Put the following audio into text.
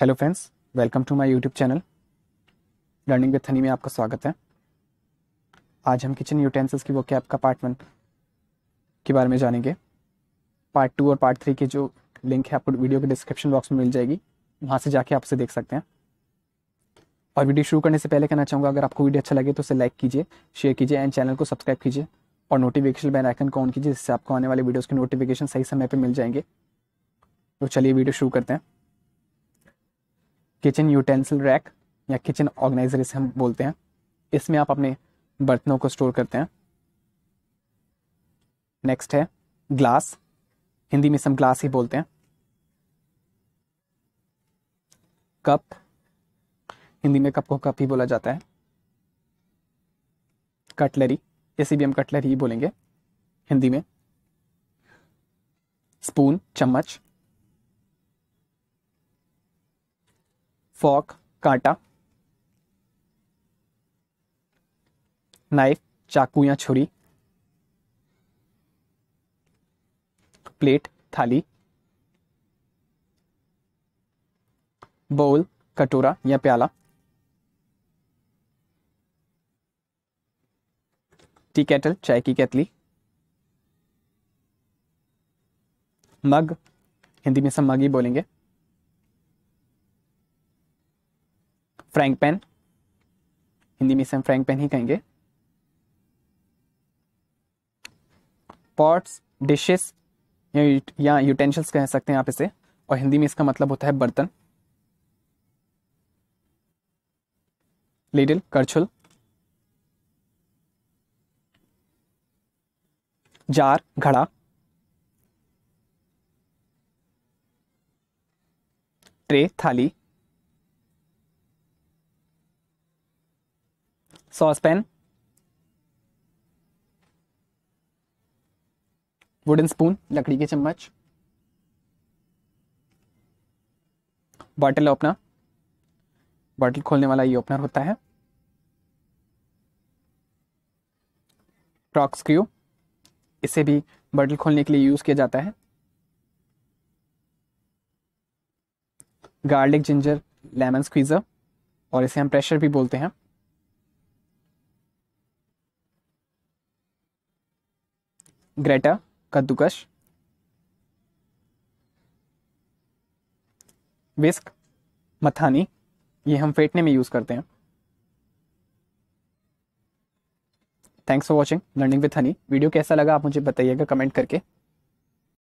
hello friends welcome to my YouTube channel learning with Honey में आपका स्वागत है आज हम किचन यूटेंसिल्स की वो कैप का पार्ट वन के बारे में जानेंगे पार्ट टू और पार्ट थ्री की जो लिंक है आपको वीडियो के डिस्क्रिप्शन बॉक्स में मिल जाएगी वहाँ से जाके आप उसे देख सकते हैं और वीडियो शुरू करने से पहले कहना चाहूँगा अगर आपको वीडियो अच्छा लगे तो उसे लाइक कीजिए शेयर कीजिए एंड चैनल को सब्सक्राइब कीजिए और नोटिफिकेशन बेल आइकन को ऑन कीजिए जिससे आपको आने वाले वीडियोज़ के नोटिफिकेशन सही समय पर मिल जाएंगे तो चलिए वीडियो शुरू करते हैं किचन यूटेंसिल रैक या किचन ऑर्गेनाइजर इसे हम बोलते हैं इसमें आप अपने बर्तनों को स्टोर करते हैं नेक्स्ट है ग्लास हिंदी में हम ग्लास ही बोलते हैं कप हिंदी में कप को कप ही बोला जाता है कटलरी इसे भी हम कटलरी ही बोलेंगे हिंदी में स्पून चम्मच फॉक कांटा नाइफ चाकू या छुरी प्लेट थाली बोल कटोरा या प्याला टी कैटल चाय की कैतली मग हिंदी में सब मग ही बोलेंगे फ्रैंक पेन हिंदी में इसे हम फ्रैंक पेन ही कहेंगे पॉट्स डिशेस या, यूटेंशल्स कह सकते हैं आप इसे और हिंदी में इसका मतलब होता है बर्तन लीडल करछुल जार घड़ा ट्रे थाली सॉस पैन वुडन स्पून लकड़ी के चम्मच बॉटल ओपनर बॉटल खोलने वाला ये ओपनर होता है क्रॉक स्क्रू इसे भी बॉटल खोलने के लिए यूज़ किया जाता है गार्लिक जिंजर लेमन स्क्वीज़र और इसे हम प्रेशर भी बोलते हैं ग्रेटा कद्दूकश विस्क मथानी ये हम फेंटने में यूज़ करते हैं thanks for watching learning with Honey video कैसा लगा आप मुझे बताइएगा कमेंट करके